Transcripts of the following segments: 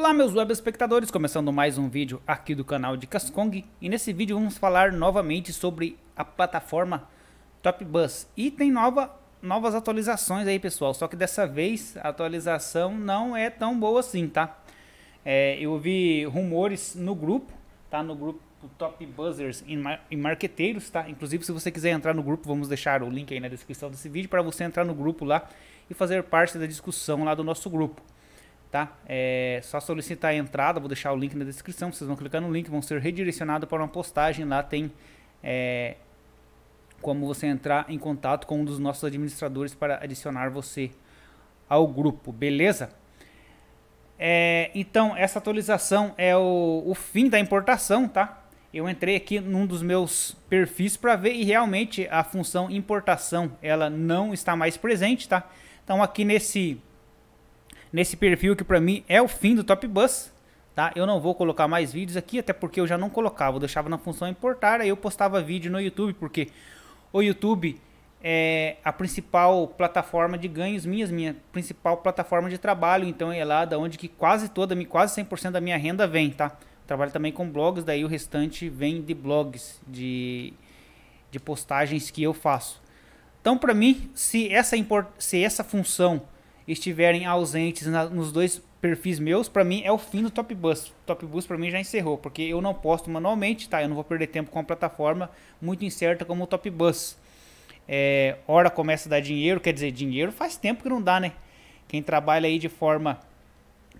Olá meus web espectadores, começando mais um vídeo aqui do canal de Kong e nesse vídeo vamos falar novamente sobre a plataforma Top Bus e tem nova, novas atualizações aí pessoal, só que dessa vez a atualização não é tão boa assim, tá? É, eu vi rumores no grupo, tá? No grupo Top Buzzers e, e Marqueteiros, tá? Inclusive se você quiser entrar no grupo, vamos deixar o link aí na descrição desse vídeo para você entrar no grupo lá e fazer parte da discussão lá do nosso grupo tá? É só solicitar a entrada, vou deixar o link na descrição, vocês vão clicar no link, vão ser redirecionados para uma postagem, lá tem é, como você entrar em contato com um dos nossos administradores para adicionar você ao grupo, beleza? É, então, essa atualização é o, o fim da importação, tá? Eu entrei aqui num dos meus perfis para ver e realmente a função importação ela não está mais presente, tá? Então aqui nesse nesse perfil que para mim é o fim do Top Bus. Tá? Eu não vou colocar mais vídeos aqui, até porque eu já não colocava, eu deixava na função importar, aí eu postava vídeo no YouTube, porque o YouTube é a principal plataforma de ganhos minhas, minha principal plataforma de trabalho, então é lá da onde que quase toda, quase 100% da minha renda vem, tá? Trabalho também com blogs, daí o restante vem de blogs, de, de postagens que eu faço. Então, para mim, se essa, se essa função estiverem ausentes na, nos dois perfis meus, para mim é o fim do Top Bus. Top Bus para mim já encerrou, porque eu não posto manualmente, tá? Eu não vou perder tempo com uma plataforma muito incerta como o Top Bus. É, hora começa a dar dinheiro, quer dizer, dinheiro faz tempo que não dá, né? Quem trabalha aí de forma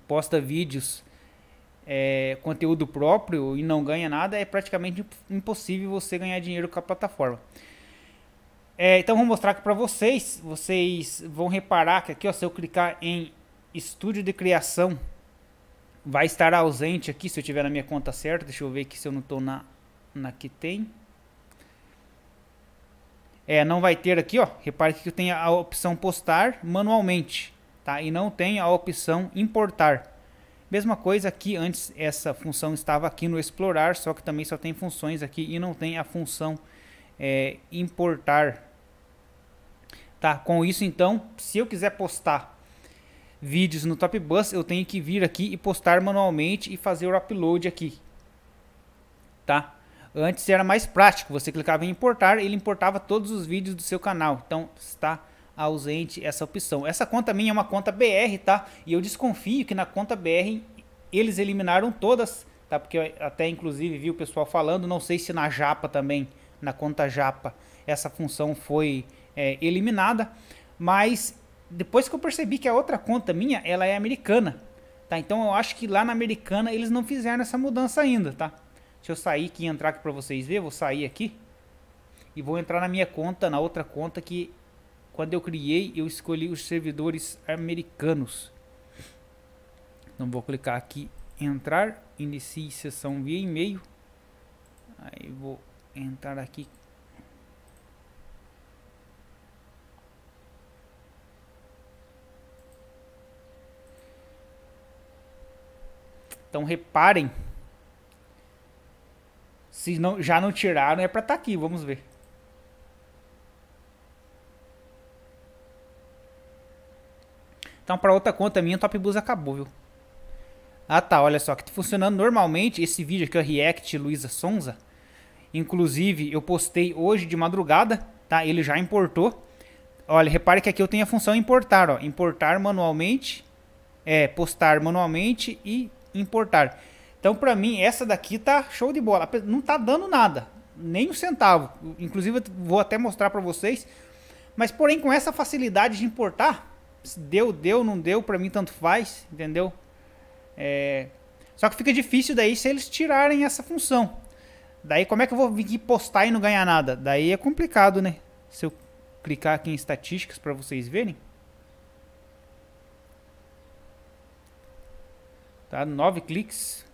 posta vídeos, é, conteúdo próprio e não ganha nada, é praticamente impossível você ganhar dinheiro com a plataforma. É, então vou mostrar aqui para vocês. Vocês vão reparar que aqui, ó, se eu clicar em estúdio de criação, vai estar ausente aqui, se eu tiver na minha conta certa. Deixa eu ver aqui se eu não estou na, na que tem. É, não vai ter aqui, ó. Repare que eu tenho a opção postar manualmente, tá? E não tem a opção importar. Mesma coisa aqui, antes essa função estava aqui no explorar, só que também só tem funções aqui e não tem a função é, importar. Tá? Com isso, então, se eu quiser postar vídeos no Top Bus, eu tenho que vir aqui e postar manualmente e fazer o upload aqui. Tá? Antes era mais prático, você clicava em importar, ele importava todos os vídeos do seu canal. Então está ausente essa opção. Essa conta minha é uma conta BR, tá? E eu desconfio que na conta BR eles eliminaram todas, tá? Porque eu até inclusive vi o pessoal falando, não sei se na Japa também, na conta Japa, essa função foi é, eliminada. Mas depois que eu percebi que a outra conta minha, ela é americana, tá? Então eu acho que lá na americana eles não fizeram essa mudança ainda, tá? Deixa eu sair aqui e entrar aqui para vocês verem, vou sair aqui e vou entrar na minha conta, na outra conta que quando eu criei eu escolhi os servidores americanos. Então vou clicar aqui entrar, inicie sessão via e-mail. Aí vou entrar aqui Então reparem. Se não, já não tiraram, é para estar tá aqui. Vamos ver. Então para outra conta minha, Top Bus acabou, viu? Ah tá, olha só, que tá funcionando normalmente esse vídeo aqui, o React Luiza Sonza. Inclusive, eu postei hoje de madrugada, tá? Ele já importou. Olha, repare que aqui eu tenho a função importar, ó. Importar manualmente, é, postar manualmente e importar. Então, para mim, essa daqui tá show de bola. Não tá dando nada, nem um centavo. Inclusive, vou até mostrar para vocês. Mas, porém, com essa facilidade de importar, deu, deu, não deu, para mim tanto faz, entendeu? É... Só que fica difícil daí se eles tirarem essa função. Daí, como é que eu vou vir postar e não ganhar nada? Daí é complicado, né? Se eu clicar aqui em estatísticas para vocês verem. Tá? Nove cliques.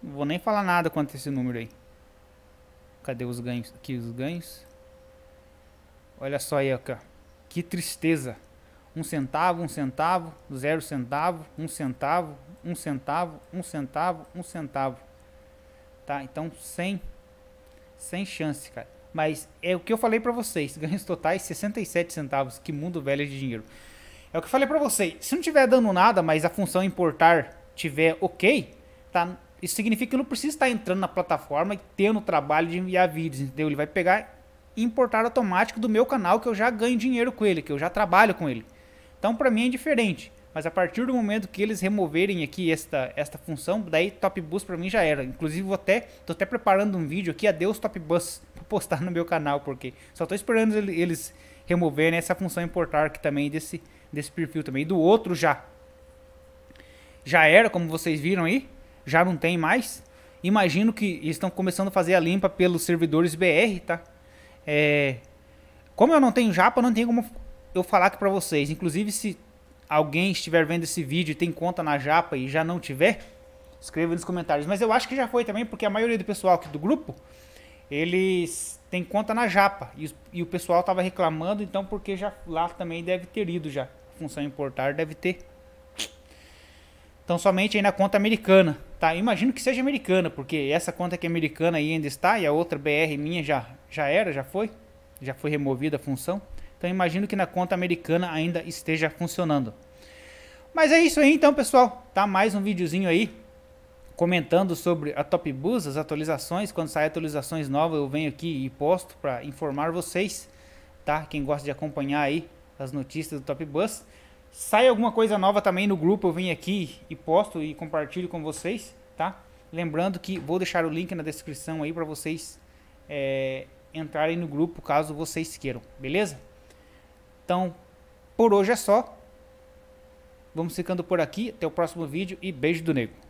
Não vou nem falar nada quanto a esse número aí. Cadê os ganhos? Aqui os ganhos. Olha só aí, ó. Que tristeza. Um centavo, um centavo, zero centavo, um centavo, um centavo, um centavo, um centavo. Tá? Então, sem, sem chance, cara. Mas é o que eu falei para vocês. Ganhos totais, 67 centavos. Que mundo velho de dinheiro. É o que eu falei pra vocês. Se não tiver dando nada, mas a função importar tiver ok, tá? Isso significa que não precisa estar entrando na plataforma e tendo o trabalho de enviar vídeos, entendeu? Ele vai pegar e importar automático do meu canal, que eu já ganho dinheiro com ele, que eu já trabalho com ele. Então, para mim é diferente. Mas a partir do momento que eles removerem aqui esta, esta função, daí Top Bus para mim já era. Inclusive, vou até, tô até preparando um vídeo aqui, adeus Top Bus, para postar no meu canal, porque só estou esperando eles removerem essa função importar aqui também desse, desse perfil também. E do outro já. Já era, como vocês viram aí. Já não tem mais. Imagino que estão começando a fazer a limpa pelos servidores BR, tá? É... Como eu não tenho japa, não tem como eu falar aqui pra vocês. Inclusive, se alguém estiver vendo esse vídeo e tem conta na japa e já não tiver, escreva nos comentários. Mas eu acho que já foi também, porque a maioria do pessoal aqui do grupo, eles têm conta na japa. E, e o pessoal tava reclamando, então porque já lá também deve ter ido já função importar deve ter. Então somente aí na conta americana, tá? imagino que seja americana, porque essa conta aqui é americana ainda está e a outra BR minha já, já era, já foi, já foi removida a função. Então imagino que na conta americana ainda esteja funcionando. Mas é isso aí então, pessoal. Tá mais um videozinho aí comentando sobre a Top Bus, as atualizações. Quando sair atualizações novas, eu venho aqui e posto para informar vocês, tá? Quem gosta de acompanhar aí as notícias do Top Bus. Sai alguma coisa nova também no grupo, eu venho aqui e posto e compartilho com vocês, tá? Lembrando que vou deixar o link na descrição aí para vocês é, entrarem no grupo caso vocês queiram, beleza? Então, por hoje é só. Vamos ficando por aqui. Até o próximo vídeo e beijo do nego.